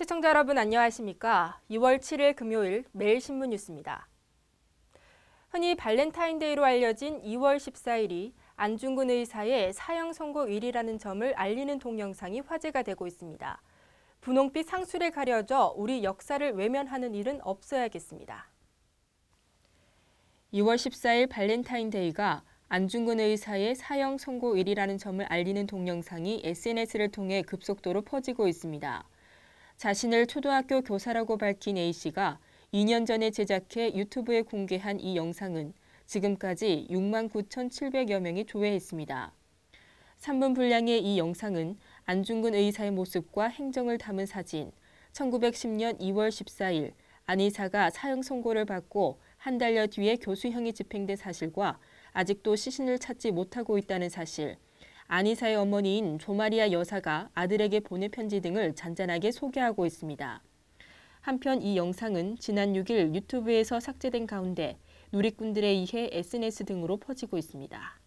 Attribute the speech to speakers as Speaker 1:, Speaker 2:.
Speaker 1: 시청자 여러분 안녕하십니까? 6월 7일 금요일 매일신문 뉴스입니다. 흔히 발렌타인데이로 알려진 2월 14일이 안중근 의사의 사형 선고 1이라는 점을 알리는 동영상이 화제가 되고 있습니다. 분홍빛 상술에 가려져 우리 역사를 외면하는 일은 없어야겠습니다. 2월 14일 발렌타인데이가 안중근 의사의 사형 선고일이라는 점을 알리는 동영상이 SNS를 통해 급속도로 퍼지고 있습니다. 자신을 초등학교 교사라고 밝힌 A씨가 2년 전에 제작해 유튜브에 공개한 이 영상은 지금까지 6만 9,700여 명이 조회했습니다. 3분 분량의 이 영상은 안중근 의사의 모습과 행정을 담은 사진, 1910년 2월 14일 안 의사가 사형 선고를 받고 한 달여 뒤에 교수형이 집행된 사실과 아직도 시신을 찾지 못하고 있다는 사실, 아니사의 어머니인 조마리아 여사가 아들에게 보낸 편지 등을 잔잔하게 소개하고 있습니다. 한편 이 영상은 지난 6일 유튜브에서 삭제된 가운데 누리꾼들에 의해 SNS 등으로 퍼지고 있습니다.